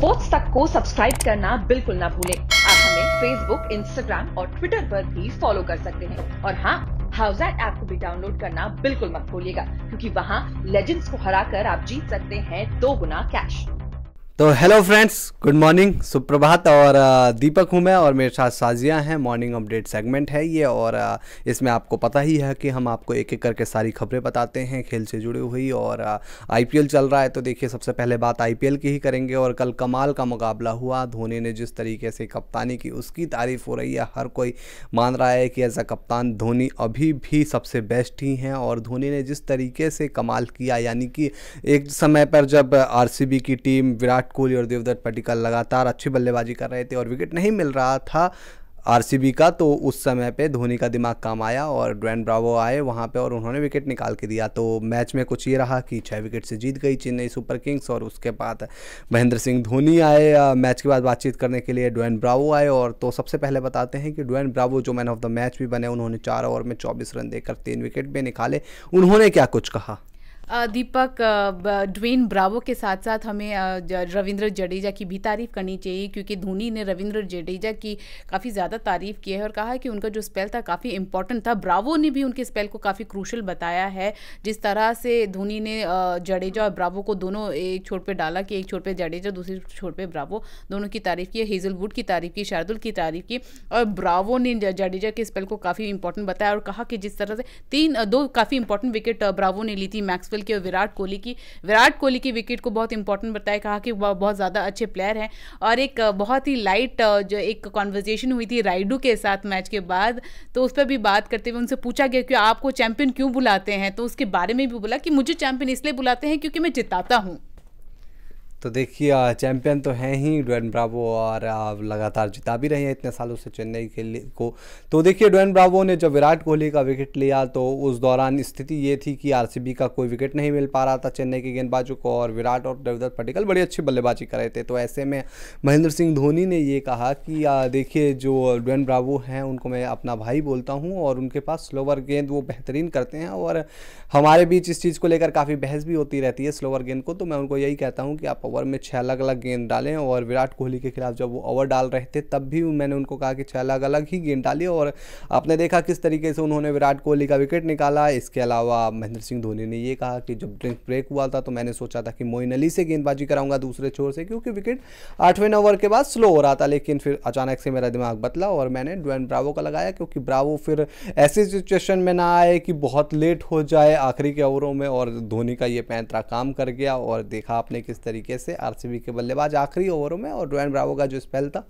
Sports तक को subscribe करना बिल्कुल ना भूलें। आप हमें फेसबुक इंस्टाग्राम और ट्विटर पर भी फॉलो कर सकते हैं और हाँ हाउस ऐप को भी डाउनलोड करना बिल्कुल मत भूलिएगा क्योंकि वहाँ लेजेंड्स को हराकर आप जीत सकते हैं दो गुना कैश तो हेलो फ्रेंड्स गुड मॉर्निंग सुप्रभात और दीपक हूँ मैं और मेरे साथ साजिया हैं मॉर्निंग अपडेट सेगमेंट है ये और इसमें आपको पता ही है कि हम आपको एक एक करके सारी खबरें बताते हैं खेल से जुड़ी हुई और आईपीएल चल रहा है तो देखिए सबसे पहले बात आईपीएल की ही करेंगे और कल कमाल का मुकाबला हुआ धोनी ने जिस तरीके से कप्तानी की उसकी तारीफ हो रही है हर कोई मान रहा है कि एज अ कप्तान धोनी अभी भी सबसे बेस्ट ही हैं और धोनी ने जिस तरीके से कमाल किया यानी कि एक समय पर जब आर की टीम विराट विराट कोहली और देवदत्त पटिकल लगातार अच्छी बल्लेबाजी कर रहे थे और विकेट नहीं मिल रहा था आरसीबी का तो उस समय पे धोनी का दिमाग काम आया और ड्रैन ब्रावो आए वहाँ पे और उन्होंने विकेट निकाल के दिया तो मैच में कुछ ये रहा कि छः विकेट से जीत गई चेन्नई सुपर किंग्स और उसके बाद महेंद्र सिंह धोनी आए मैच के बाद बातचीत करने के लिए ड्वैन ब्रावो आए और तो सबसे पहले बताते हैं कि ड्वैन ब्रावो जो मैन ऑफ द मैच भी बने उन्होंने चार ओवर में चौबीस रन देकर तीन विकेट भी निकाले उन्होंने क्या कुछ कहा दीपक ड्वेन ब्रावो के साथ साथ हमें रविंद्र जडेजा की भी तारीफ करनी चाहिए क्योंकि धोनी ने रविंद्र जडेजा की काफ़ी ज़्यादा तारीफ की है और कहा कि उनका जो स्पेल था काफ़ी इंपॉर्टेंट था ब्रावो ने भी उनके स्पेल को काफ़ी क्रूशल बताया है जिस तरह से धोनी ने जडेजा और ब्रावो को दोनों एक छोर पर डाला कि एक छोर पर जडेजा दूसरी छोर पर ब्रावो दोनों की तारीफ की हेजलवुड की तारीफ की शार्दुल की तारीफ की और ब्रावो ने जडेजा के स्पेल को काफ़ी इंपॉर्टेंट बताया और कहा कि जिस तरह से तीन दो काफ़ी इंपॉर्टेंट विकेट ब्रावो ने ली थी मैक्सवेल राहुल की और विराट कोहली की विराट कोहली की विकेट को बहुत इंपॉर्टेंट बताया कहा कि वह बहुत ज़्यादा अच्छे प्लेयर हैं और एक बहुत ही लाइट जो एक कॉन्वर्जेशन हुई थी राइडू के साथ मैच के बाद तो उस पर भी बात करते हुए उनसे पूछा गया कि आपको चैंपियन क्यों बुलाते हैं तो उसके बारे में भी बोला कि मुझे चैंपियन इसलिए बुलाते हैं क्योंकि मैं जिताता हूँ तो देखिए चैंपियन तो हैं ही डोन ब्रावो और लगातार जिता भी रहे हैं इतने सालों से चेन्नई के लिए को तो देखिए डोन ब्रावो ने जब विराट कोहली का विकेट लिया तो उस दौरान स्थिति ये थी कि आरसीबी का कोई विकेट नहीं मिल पा रहा था चेन्नई के गेंदबाजों को और विराट और रविंद्र पटेल बड़ी अच्छी बल्लेबाजी कर रहे थे तो ऐसे में महेंद्र सिंह धोनी ने ये कहा कि देखिए जो डोन ब्रावो हैं उनको मैं अपना भाई बोलता हूँ और उनके पास स्लोवर गेंद वो बेहतरीन करते हैं और हमारे बीच इस चीज़ को लेकर काफ़ी बहस भी होती रहती है स्लोवर गेंद को तो मैं उनको यही कहता हूँ कि आप ओवर में छः अलग अलग गेंद डालें और विराट कोहली के खिलाफ जब वो ओवर डाल रहे थे तब भी मैंने उनको कहा कि छः अलग अलग ही गेंद डाली और आपने देखा किस तरीके से उन्होंने विराट कोहली का विकेट निकाला इसके अलावा महेंद्र सिंह धोनी ने ये कहा कि जब ड्रिंक ब्रेक हुआ था तो मैंने सोचा था कि मोइन अली से गेंदबाजी कराऊंगा दूसरे छोर से क्योंकि विकेट आठवें ओवर के बाद स्लो हो रहा था लेकिन फिर अचानक से मेरा दिमाग बदला और मैंने ड्वेन ब्रावो का लगाया क्योंकि ब्रावो फिर ऐसी सिचुएशन में ना आए कि बहुत लेट हो जाए आखिरी के ओवरों में और धोनी का ये पैंतरा काम कर गया और देखा आपने किस तरीके से आरसीबी के बल्लेबाज आखिरी ओवरों में और डोएन ब्रावो का जो स्पेल था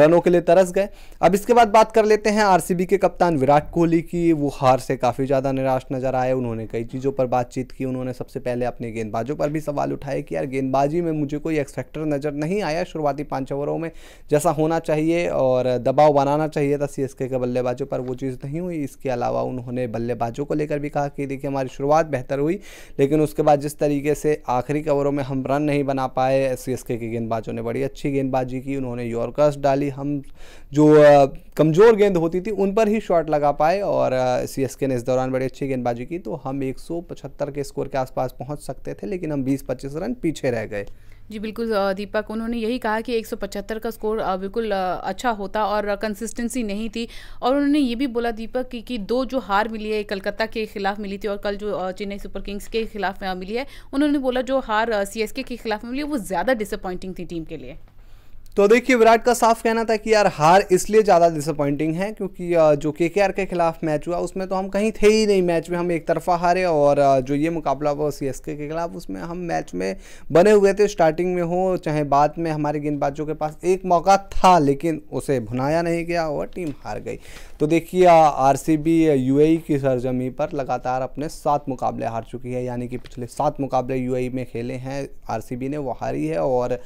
रनों के लिए तरस गए अब इसके बाद बात कर लेते हैं आरसीबी के कप्तान विराट कोहली की वो हार से काफ़ी ज़्यादा निराश नजर आए उन्होंने कई चीज़ों पर बातचीत की उन्होंने सबसे पहले अपने गेंदबाजों पर भी सवाल उठाए कि यार गेंदबाजी में मुझे कोई एक्सपेक्टर नज़र नहीं आया शुरुआती पाँच ओवरों में जैसा होना चाहिए और दबाव बनाना चाहिए था सी के बल्लेबाजों पर वो चीज़ नहीं हुई इसके अलावा उन्होंने बल्लेबाजों को लेकर भी कहा कि देखिए हमारी शुरुआत बेहतर हुई लेकिन उसके बाद जिस तरीके से आखिरी ओवरों में हम रन नहीं बना पाए सीएसके के गेंदबाजों ने बड़ी अच्छी गेंदबाजी की उन्होंने यॉर्कर्स डाली हम जो कमज़ोर गेंद होती थी उन पर ही शॉट लगा पाए और सीएसके ने इस दौरान बड़ी अच्छी गेंदबाजी की तो हम पचहत्तर के स्कोर के आसपास पहुंच सकते थे लेकिन हम बीस पच्चीस रन पीछे रह गए जी बिल्कुल दीपक उन्होंने यही कहा कि 175 का स्कोर बिल्कुल अच्छा होता और कंसिस्टेंसी नहीं थी और उन्होंने ये भी बोला दीपक कि, कि दो जो हार मिली है कलकत्ता के खिलाफ मिली थी और कल जो चेन्नई सुपर किंग्स के खिलाफ मिली है उन्होंने बोला जो हार सी के खिलाफ मिली है वो ज़्यादा डिसअपॉइंटिंग थी टीम के लिए तो देखिए विराट का साफ कहना था कि यार हार इसलिए ज़्यादा डिसअपॉइंटिंग है क्योंकि जो के के खिलाफ मैच हुआ उसमें तो हम कहीं थे ही नहीं मैच में हम एक तरफा हारे और जो ये मुकाबला हुआ सी के खिलाफ उसमें हम मैच में बने हुए थे स्टार्टिंग में हो चाहे बाद में हमारे गेंदबाजों के पास एक मौका था लेकिन उसे भुनाया नहीं गया और टीम हार गई तो देखिए आर सी e की सरजमी पर लगातार अपने सात मुकाबले हार चुकी है यानी कि पिछले सात मुकाबले यू e में खेले हैं आर ने वो हारी है और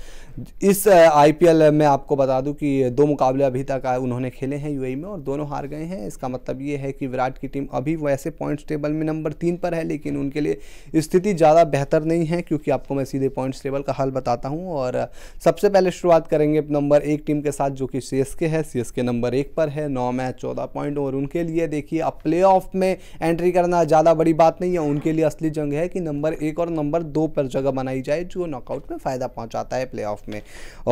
इस आई दरअसल uh, मैं आपको बता दूं कि दो मुकाबले अभी तक उन्होंने खेले हैं यूएई e में और दोनों हार गए हैं इसका मतलब ये है कि विराट की टीम अभी वैसे पॉइंट्स टेबल में नंबर तीन पर है लेकिन उनके लिए स्थिति ज़्यादा बेहतर नहीं है क्योंकि आपको मैं सीधे पॉइंट्स टेबल का हल बताता हूँ और uh, सबसे पहले शुरुआत करेंगे नंबर एक टीम के साथ जो कि सी है सी नंबर एक पर है नौ मैच चौदह पॉइंट और उनके लिए देखिए अब प्ले में एंट्री करना ज़्यादा बड़ी बात नहीं है उनके लिए असली जंग है कि नंबर एक और नंबर दो पर जगह बनाई जाए जो नॉकआउट में फ़ायदा पहुँचाता है प्ले में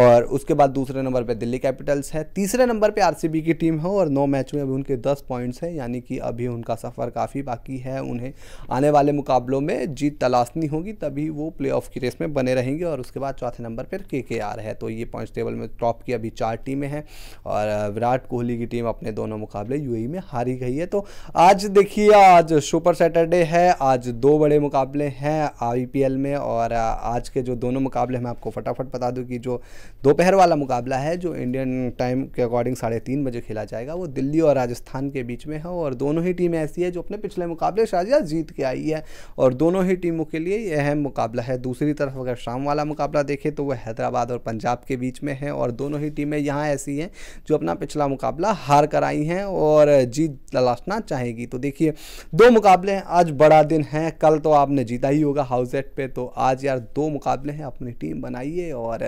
और उसके उसके बाद दूसरे नंबर पे दिल्ली कैपिटल्स है तीसरे नंबर पे आरसीबी की टीम है और नौ मैच में अभी उनके दस पॉइंट्स हैं यानी कि अभी उनका सफ़र काफ़ी बाकी है उन्हें आने वाले मुकाबलों में जीत तलाशनी होगी तभी वो प्ले की रेस में बने रहेंगे और उसके बाद चौथे नंबर पर के है तो ये पॉइंट्स टेबल में टॉप की अभी चार टीमें हैं और विराट कोहली की टीम अपने दोनों मुकाबले यू में हारी गई है तो आज देखिए आज सुपर सैटरडे है आज दो बड़े मुकाबले हैं आई में और आज के जो दोनों मुकाबले मैं आपको फटाफट बता दूँ कि जो दोपहर वाला मुकाबला है जो इंडियन टाइम के अकॉर्डिंग साढ़े तीन बजे खेला जाएगा वो दिल्ली और राजस्थान के बीच में है और दोनों ही टीमें ऐसी है जो अपने पिछले मुकाबले शाजिया जीत के आई है और दोनों ही टीमों के लिए अहम मुकाबला है दूसरी तरफ अगर शाम वाला मुकाबला देखें तो वह हैदराबाद और पंजाब के बीच में है और दोनों ही टीमें यहाँ ऐसी हैं जो अपना पिछला मुकाबला हार कर आई हैं और जीत तलाशना चाहेगी तो देखिए दो मुकाबले हैं आज बड़ा दिन है कल तो आपने जीता ही होगा हाउसेट पे तो आज यार दो मुकाबले हैं अपनी टीम बनाइए और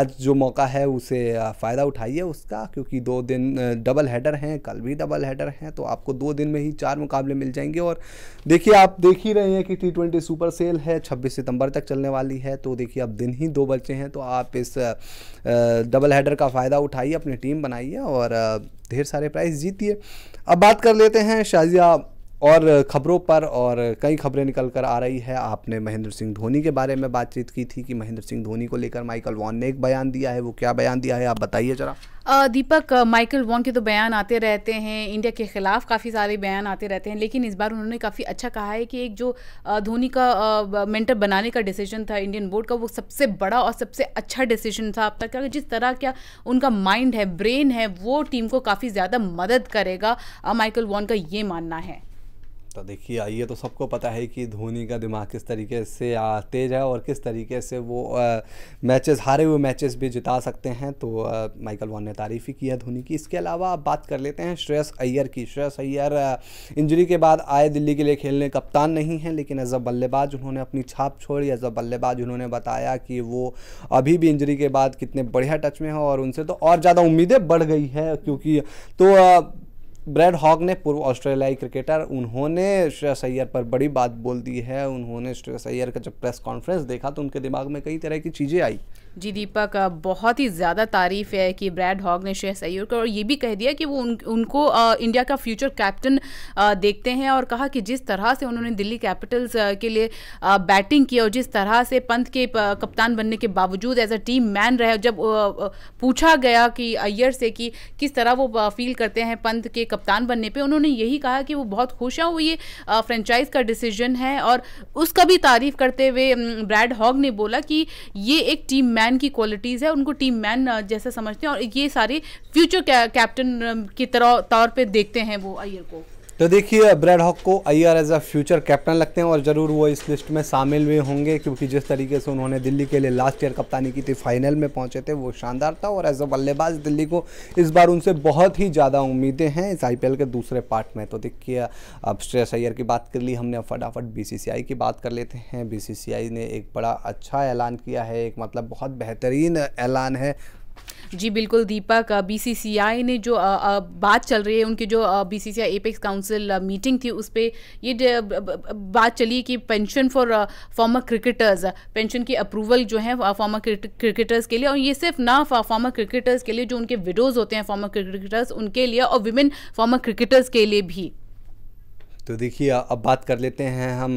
आज जो मौका है उसे फ़ायदा उठाइए उसका क्योंकि दो दिन डबल हेडर हैं कल भी डबल हेडर हैं तो आपको दो दिन में ही चार मुकाबले मिल जाएंगे और देखिए आप देख ही रहे हैं कि टी ट्वेंटी सुपर सेल है छब्बीस सितंबर तक चलने वाली है तो देखिए अब दिन ही दो बचे हैं तो आप इस डबल हेडर का फ़ायदा उठाइए अपनी टीम बनाइए और ढेर सारे प्राइज़ जीतिए अब बात कर लेते हैं शाजिया और ख़बरों पर और कई खबरें निकल कर आ रही है आपने महेंद्र सिंह धोनी के बारे में बातचीत की थी कि महेंद्र सिंह धोनी को लेकर माइकल वॉन ने एक बयान दिया है वो क्या बयान दिया है आप बताइए जरा दीपक माइकल वॉन के तो बयान आते रहते हैं इंडिया के ख़िलाफ़ काफ़ी सारे बयान आते रहते हैं लेकिन इस बार उन्होंने काफ़ी अच्छा कहा है कि एक जो धोनी का मेंटर बनाने का डिसीजन था इंडियन बोर्ड का वो सबसे बड़ा और सबसे अच्छा डिसीजन था अब तक क्या जिस तरह क्या उनका माइंड है ब्रेन है वो टीम को काफ़ी ज़्यादा मदद करेगा माइकल वॉन का ये मानना है तो देखिए ये तो सबको पता है कि धोनी का दिमाग किस तरीके से तेज है और किस तरीके से वो मैचेस हारे हुए मैचेस भी जिता सकते हैं तो आ, माइकल वॉन ने तारीफ़ ही की है धोनी की इसके अलावा आप बात कर लेते हैं श्रेयस अय्यर की श्रेयस अय्यर इंजरी के बाद आए दिल्ली के लिए खेलने कप्तान नहीं हैं लेकिन एज अ बल्लेबाज उन्होंने अपनी छाप छोड़ी एज अ बल्लेबाज उन्होंने बताया कि वो अभी भी इंजरी के बाद कितने बढ़िया टच में हैं और उनसे तो और ज़्यादा उम्मीदें बढ़ गई है क्योंकि तो आ, ब्रैड हॉग ने पूर्व ऑस्ट्रेलियाई क्रिकेटर उन्होंने श्रेयस अय्यर पर बड़ी बात बोल दी है उन्होंने श्रेयस अय्यर का जब प्रेस कॉन्फ्रेंस देखा तो उनके दिमाग में कई तरह की चीज़ें आई जी दीपक बहुत ही ज़्यादा तारीफ है कि ब्रैड हॉग ने श्रेयस अय्यर को और ये भी कह दिया कि वो उन, उनको आ, इंडिया का फ्यूचर कैप्टन आ, देखते हैं और कहा कि जिस तरह से उन्होंने दिल्ली कैपिटल्स के लिए आ, बैटिंग की और जिस तरह से पंत के कप्तान बनने के बावजूद एज अ टीम मैन रहे जब पूछा गया कि अय्यर से कि किस तरह वो फील करते हैं पंत के कप्तान बनने पर उन्होंने यही कहा कि वो बहुत खुश हैं वो ये फ्रेंचाइज का डिसीजन है और उसका भी तारीफ करते हुए ब्रैड हॉग ने बोला कि ये एक टीम मैन की क्वालिटीज़ है उनको टीम मैन जैसा समझते हैं और ये सारे फ्यूचर कैप्टन की तरह तौर पर देखते हैं वो अयर को तो देखिए ब्रैड हॉक को Iyer as a future captain लगते हैं और ज़रूर वो इस लिस्ट में शामिल हुए होंगे क्योंकि जिस तरीके से उन्होंने दिल्ली के लिए लास्ट ईयर कप्तानी की थी फाइनल में पहुंचे थे वो शानदार था और एज अ बल्लेबाज दिल्ली को इस बार उनसे बहुत ही ज़्यादा उम्मीदें हैं इस आई के दूसरे पार्ट में तो देखिए अब श्रेयस अय्यर की बात कर ली हमने फटाफट बी की बात कर लेते हैं बी ने एक बड़ा अच्छा ऐलान किया है एक मतलब बहुत बेहतरीन ऐलान है जी बिल्कुल दीपक बीसीसीआई ने जो बात चल रही है उनकी जो बीसीसीआई एपेक्स काउंसिल मीटिंग थी उस पर ये बात चली कि pension for former cricketers pension की अप्रूवल जो है फॉर्मर क्रिकेटर्स के लिए और ये सिर्फ ना फॉर्मर क्रिकेटर्स के लिए जो उनके विडोज होते हैं फॉर्मर क्रिकेटर्स उनके लिए और विमेन फॉर्मर क्रिकेटर्स के लिए भी तो देखिए अब बात कर लेते हैं हम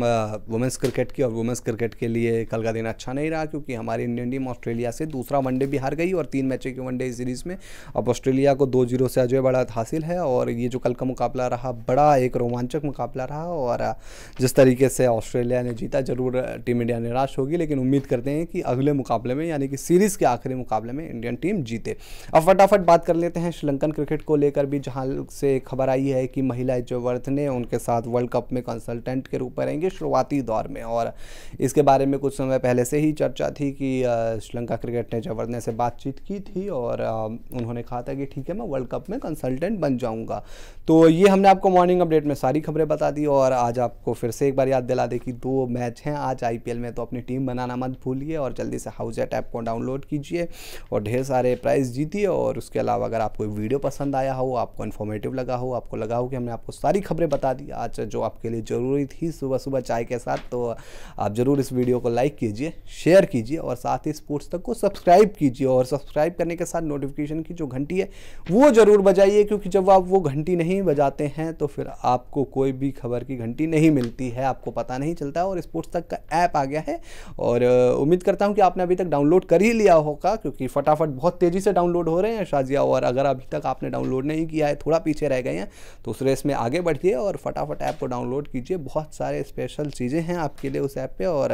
वुमेंस क्रिकेट की और वुमेंस क्रिकेट के लिए कल का दिन अच्छा नहीं रहा क्योंकि हमारी इंडियन टीम ऑस्ट्रेलिया से दूसरा वनडे भी हार गई और तीन मैचों की वनडे सीरीज़ में अब ऑस्ट्रेलिया को दो जीरो से अजय बढ़ात हासिल है और ये जो कल का मुकाबला रहा बड़ा एक रोमांचक मुकाबला रहा और जिस तरीके से ऑस्ट्रेलिया ने जीता ज़रूर टीम इंडिया निराश होगी लेकिन उम्मीद करते हैं कि अगले मुकाबले में यानी कि सीरीज़ के आखिरी मुकाबले में इंडियन टीम जीते अब फटाफट बात कर लेते हैं श्रीलंकन क्रिकेट को लेकर भी जहाँ से खबर आई है कि महिला ने उनके साथ साथ वर्ल्ड कप में कंसल्टेंट के रूप में रहेंगे शुरुआती दौर में और इसके बारे में कुछ समय पहले से ही चर्चा थी कि श्रीलंका क्रिकेट ने जबरने से बातचीत की थी और उन्होंने कहा था कि ठीक है मैं वर्ल्ड कप में कंसल्टेंट बन जाऊँगा तो ये हमने आपको मॉर्निंग अपडेट में सारी खबरें बता दी और आज आपको फिर से एक बार याद दिला दे कि दो मैच हैं आज आई में तो अपनी टीम बनाना मत भूलिए और जल्दी से हाउस एट ऐप को डाउनलोड कीजिए और ढेर सारे प्राइज़ जीतिए और उसके अलावा अगर आपको वीडियो पसंद आया हो आपको इन्फॉर्मेटिव लगा हो आपको लगा हो कि हमने आपको सारी खबरें बता दी आज आज जो आपके लिए ज़रूरी थी सुबह सुबह चाय के साथ तो आप ज़रूर इस वीडियो को लाइक कीजिए शेयर कीजिए और साथ ही स्पोर्ट्स तक को सब्सक्राइब कीजिए और सब्सक्राइब करने के साथ नोटिफिकेशन की जो घंटी है वो ज़रूर बजाइए क्योंकि जब आप वो घंटी नहीं बजाते हैं तो फिर आपको कोई भी खबर की घंटी नहीं मिलती है आपको पता नहीं चलता और स्पोर्ट्स तक का ऐप आ गया है और उम्मीद करता हूँ कि आपने अभी तक डाउनलोड कर ही लिया होगा क्योंकि फटाफट बहुत तेज़ी से डाउनलोड हो रहे हैं शाजिया और अगर अभी तक आपने डाउनलोड नहीं किया है थोड़ा पीछे रह गए हैं तो उस रेस में आगे बढ़िए और फटाफट शॉट ऐप को डाउनलोड कीजिए बहुत सारे स्पेशल चीज़ें हैं आपके लिए उस ऐप पे और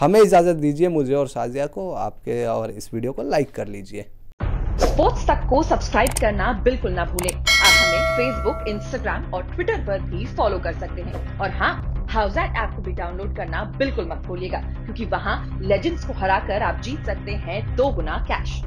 हमें इजाज़त दीजिए मुझे और साजिया को आपके और इस वीडियो को लाइक कर लीजिए स्पोर्ट्स तक को सब्सक्राइब करना बिल्कुल ना भूलें आप हमें फेसबुक इंस्टाग्राम और ट्विटर पर भी फॉलो कर सकते हैं और हाँ हाउस ऐप को भी डाउनलोड करना बिल्कुल मत भूलिएगा क्योंकि वहाँ लेजेंड्स को हराकर आप जीत सकते हैं दो गुना कैश